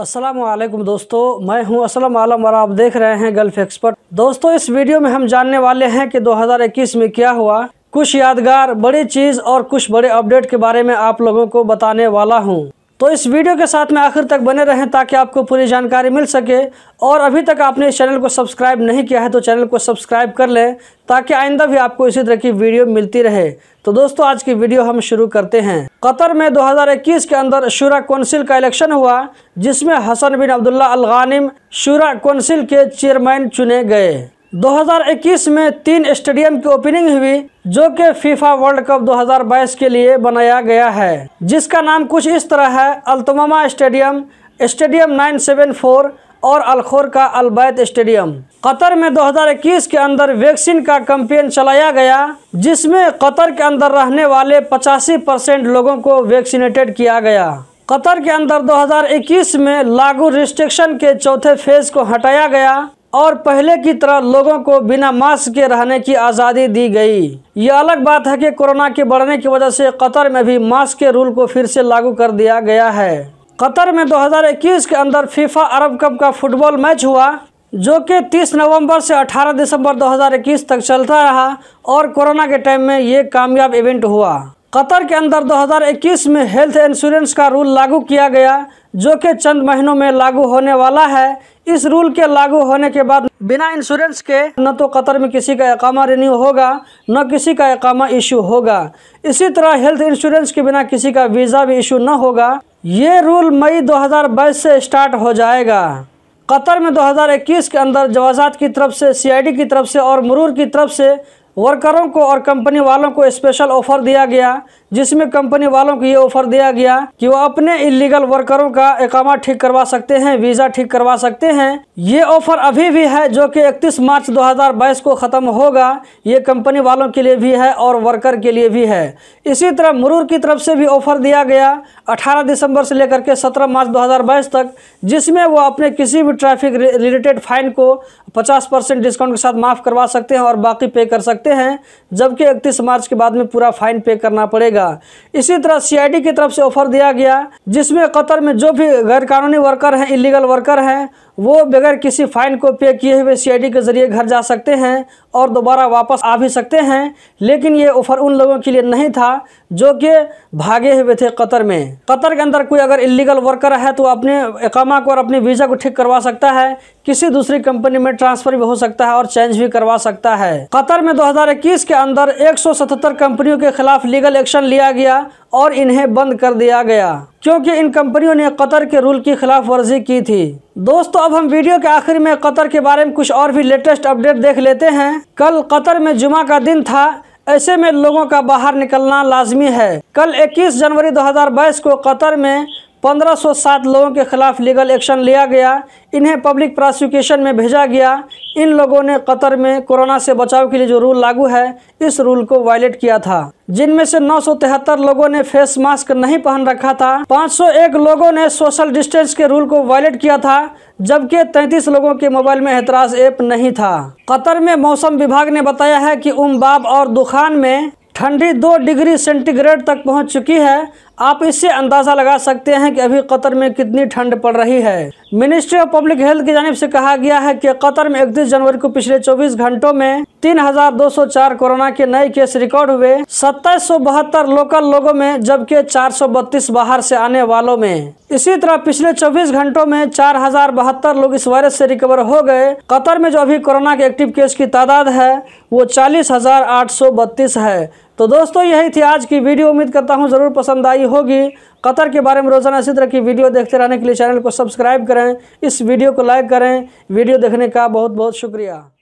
असलम दोस्तों मैं हूं असलम आलम और आप देख रहे हैं गल्फ एक्सपर्ट दोस्तों इस वीडियो में हम जानने वाले हैं कि 2021 में क्या हुआ कुछ यादगार बड़ी चीज़ और कुछ बड़े अपडेट के बारे में आप लोगों को बताने वाला हूं तो इस वीडियो के साथ में आखिर तक बने रहें ताकि आपको पूरी जानकारी मिल सके और अभी तक आपने इस चैनल को सब्सक्राइब नहीं किया है तो चैनल को सब्सक्राइब कर लें ताकि आइंदा भी आपको इसी तरह की वीडियो मिलती रहे तो दोस्तों आज की वीडियो हम शुरू करते हैं कतर में 2021 के अंदर शुरा कौंसिल का इलेक्शन हुआ जिसमें Hasan bin Abdullah Alghanim Shura council के चेयरमैन चुने गए 2021 में तीन स्टेडियम की ओपनिंग हुई जो कि फीफा वर्ल्ड कप 2022 के लिए बनाया गया है जिसका नाम कुछ इस तरह है अलतमामा स्टेडियम स्टेडियम 974 और अलखोर का अलबैत स्टेडियम कतर में 2021 के अंदर वैक्सीन का कैंपेन चलाया गया जिसमें कतर के अंदर रहने वाले 85 परसेंट लोगों को वैक्सीनेटेड किया गया कतर के अंदर 2021 में लागू रिस्ट्रिक्शन के चौथे फेज को हटाया गया और पहले की तरह लोगों को बिना मास्क के रहने की आज़ादी दी गई यह अलग बात है कि कोरोना के बढ़ने की वजह से कतर में भी मास्क के रूल को फिर से लागू कर दिया गया है कतर में 2021 के अंदर फीफा अरब कप का फुटबॉल मैच हुआ जो कि 30 नवंबर से 18 दिसंबर 2021 तक चलता रहा और कोरोना के टाइम में ये कामयाब इवेंट हुआ कतर के अंदर 2021 में हेल्थ इंश्योरेंस का रूल लागू किया गया जो कि चंद महीनों में लागू होने वाला है इस रूल के लागू होने के बाद बिना इंश्योरेंस के न तो कतर में किसी का एकामा रिन्यू होगा न किसी का एकामा इशू होगा इसी तरह हेल्थ इंश्योरेंस के बिना किसी का वीज़ा भी इशू न होगा ये रूल मई दो से स्टार्ट हो जाएगा कतर में 2021 के अंदर जवाजात की तरफ से सीआईडी की तरफ से और मरूर की तरफ से वर्करों को और कंपनी वालों को स्पेशल ऑफर दिया गया जिसमें कंपनी वालों को ये ऑफर दिया गया कि वो अपने इलीगल वर्करों का एकामा ठीक करवा सकते हैं वीज़ा ठीक करवा सकते हैं ये ऑफर अभी भी है जो कि 31 मार्च 2022 को ख़त्म होगा ये कंपनी वालों के लिए भी है और वर्कर के लिए भी है इसी तरह मुरूर की तरफ से भी ऑफर दिया गया अठारह दिसंबर से लेकर के सत्रह मार्च दो तक जिसमें वो अपने किसी भी ट्रैफिक रिलेटेड फाइन को पचास परसेंट डिस्काउंट के साथ माफ़ करवा सकते हैं और बाकी पे कर सकते सकते हैं जबकि इकतीस मार्च के बाद में पूरा फाइन पे करना पड़ेगा इसी तरह सीआईडी की तरफ से ऑफर दिया गया जिसमें कतर में जो भी गैरकानूनी वर्कर हैं इलीगल वर्कर हैं वो बगैर किसी फ़ाइन को पे किए हुए सीआईडी के ज़रिए घर जा सकते हैं और दोबारा वापस आ भी सकते हैं लेकिन ये ऑफ़र उन लोगों के लिए नहीं था जो कि भागे हुए थे कतर में कतर के अंदर कोई अगर इलीगल वर्कर है तो अपने एकामा को और अपने वीज़ा को ठीक करवा सकता है किसी दूसरी कंपनी में ट्रांसफ़र भी हो सकता है और चेंज भी करवा सकता है कतर में दो के अंदर एक कंपनियों के खिलाफ लीगल एक्शन लिया गया और इन्हें बंद कर दिया गया क्योंकि इन कंपनियों ने कतर के रूल की खिलाफ वर्जी की थी दोस्तों अब हम वीडियो के आखिर में कतर के बारे में कुछ और भी लेटेस्ट अपडेट देख लेते हैं कल कतर में जुमा का दिन था ऐसे में लोगों का बाहर निकलना लाजमी है कल 21 जनवरी 2022 को कतर में 1507 लोगों के खिलाफ लीगल एक्शन लिया गया इन्हें पब्लिक प्रोसिक्यूशन में भेजा गया इन लोगों ने कतर में कोरोना से बचाव के लिए जो रूल लागू है इस रूल को वायलेट किया था जिनमें से 973 लोगों ने फेस मास्क नहीं पहन रखा था 501 लोगों ने सोशल डिस्टेंस के रूल को वायलेट किया था जबकि 33 लोगों के मोबाइल में एतराज ऐप नहीं था कतर में मौसम विभाग ने बताया है की उमबाब और दुखान में ठंडी दो डिग्री सेंटीग्रेड तक पहुंच चुकी है आप इससे अंदाज़ा लगा सकते हैं कि अभी कतर में कितनी ठंड पड़ रही है मिनिस्ट्री ऑफ पब्लिक हेल्थ की जानब से कहा गया है कि कतर में 31 जनवरी को पिछले 24 घंटों में 3,204 कोरोना के नए केस रिकॉर्ड हुए सत्ताईस लोकल लोगों में जबकि 432 बाहर से आने वालों में इसी तरह पिछले 24 घंटों में चार लोग इस वायरस से रिकवर हो गए कतर में जो अभी कोरोना के एक्टिव केस की तादाद है वो चालीस है तो दोस्तों यही थी आज की वीडियो उम्मीद करता हूँ ज़रूर पसंद आई होगी कतर के बारे में रोज़ाना इसी तरह की वीडियो देखते रहने के लिए चैनल को सब्सक्राइब करें इस वीडियो को लाइक करें वीडियो देखने का बहुत बहुत शुक्रिया